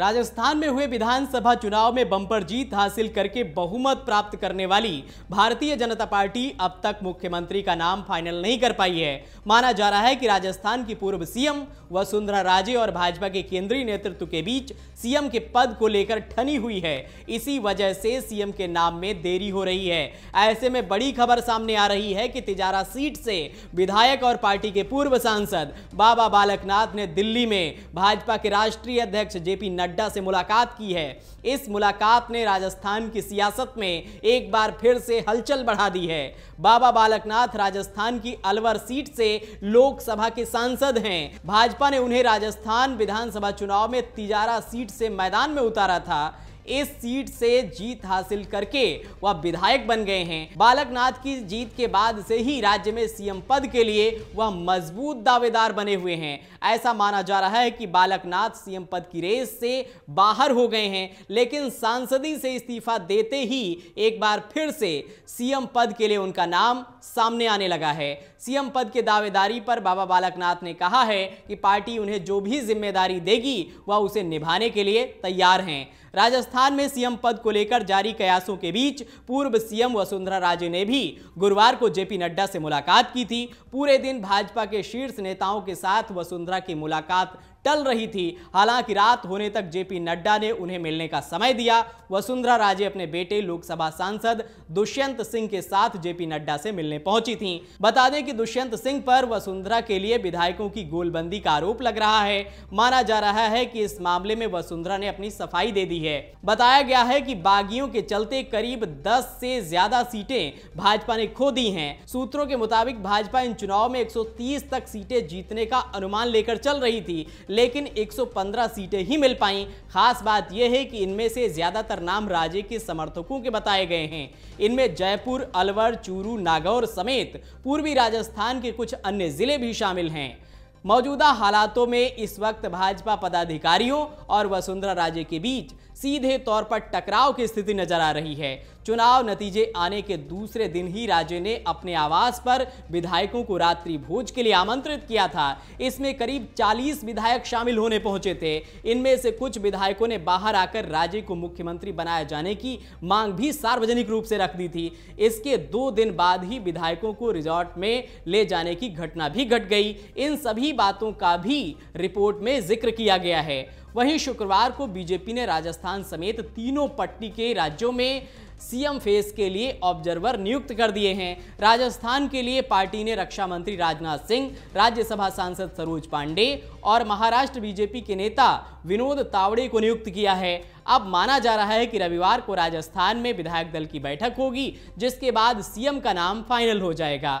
राजस्थान में हुए विधानसभा चुनाव में बम्पर जीत हासिल करके बहुमत प्राप्त करने वाली भारतीय जनता पार्टी अब तक मुख्यमंत्री का नाम फाइनल नहीं कर पाई है माना जा रहा है कि राजस्थान की पूर्व सीएम वसुंधरा राजे और भाजपा के केंद्रीय नेतृत्व के बीच सीएम के पद को लेकर ठनी हुई है इसी वजह से सीएम के नाम में देरी हो रही है ऐसे में बड़ी खबर सामने आ रही है कि तिजारा सीट से विधायक और पार्टी के पूर्व सांसद बाबा बालकनाथ ने दिल्ली में भाजपा के राष्ट्रीय अध्यक्ष जेपी नड्डा से मुलाकात की है इस मुलाकात ने राजस्थान की सियासत में एक बार फिर से हलचल बढ़ा दी है बाबा बालकनाथ राजस्थान की अलवर सीट से लोकसभा के सांसद हैं भाजपा ने उन्हें राजस्थान विधानसभा चुनाव में तिजारा सीट से मैदान में उतारा था इस सीट से जीत हासिल करके वह विधायक बन गए हैं बालक नाथ की जीत के बाद से ही राज्य में सीएम पद के लिए वह मजबूत दावेदार बने हुए हैं ऐसा माना जा रहा है कि बालक नाथ सीएम पद की रेस से बाहर हो गए हैं लेकिन सांसदी से इस्तीफा देते ही एक बार फिर से सीएम पद के लिए उनका नाम सामने आने लगा है सीएम पद के दावेदारी पर बाबा बालकनाथ ने कहा है कि पार्टी उन्हें जो भी जिम्मेदारी देगी वह उसे निभाने के लिए तैयार हैं राजस्थान में सीएम पद को लेकर जारी कयासों के बीच पूर्व सीएम वसुंधरा राजे ने भी गुरुवार को जेपी नड्डा से मुलाकात की थी पूरे दिन भाजपा के शीर्ष नेताओं के साथ वसुंधरा की मुलाकात टल रही थी हालांकि रात होने तक जेपी नड्डा ने उन्हें मिलने का समय दिया वसुंधरा राजे अपने बेटे लोकसभा सांसद दुष्यंत सिंह के साथ जेपी नड्डा से मिलने पहुंची थीं। बता दें कि दुष्यंत सिंह पर वसुंधरा के लिए विधायकों की गोलबंदी का आरोप लग रहा है माना जा रहा है कि इस मामले में वसुंधरा ने अपनी सफाई दे दी सकती है बताया गया है कि बागियों के चलते करीब 10 से ज्यादा सीटें भाजपा ने खो दी हैं सूत्रों के मुताबिक भाजपा इन चुनाव में 130 तक सीटें जीतने का अनुमान लेकर चल रही थी लेकिन 115 सीटें ही मिल पाई खास बात यह है कि इनमें से ज्यादातर नाम राजे के समर्थकों के बताए गए हैं इनमें जयपुर अलवर चूरू नागौर समेत पूर्वी राजस्थान के कुछ अन्य जिले भी शामिल हैं मौजूदा हालातों में इस वक्त भाजपा पदाधिकारियों और वसुंधरा राजे के बीच सीधे तौर पर टकराव की स्थिति नजर आ रही है चुनाव नतीजे आने के दूसरे दिन ही राज्य ने अपने आवास पर विधायकों को रात्रि भोज के लिए आमंत्रित किया था इसमें करीब 40 विधायक शामिल होने पहुंचे थे इनमें से कुछ विधायकों ने बाहर आकर राजे को मुख्यमंत्री बनाए जाने की मांग भी सार्वजनिक रूप से रख दी थी इसके दो दिन बाद ही विधायकों को रिजॉर्ट में ले जाने की घटना भी घट गई इन सभी बातों का भी रिपोर्ट में जिक्र किया गया है वहीं शुक्रवार को बीजेपी ने राजस्थान समेत तीनों पट्टी के राज्यों में सीएम फेस के लिए ऑब्जर्वर नियुक्त कर दिए हैं राजस्थान के लिए पार्टी ने रक्षा मंत्री राजनाथ सिंह राज्यसभा सांसद सरोज पांडे और महाराष्ट्र बीजेपी के नेता विनोद तावड़े को नियुक्त किया है अब माना जा रहा है कि रविवार को राजस्थान में विधायक दल की बैठक होगी जिसके बाद सीएम का नाम फाइनल हो जाएगा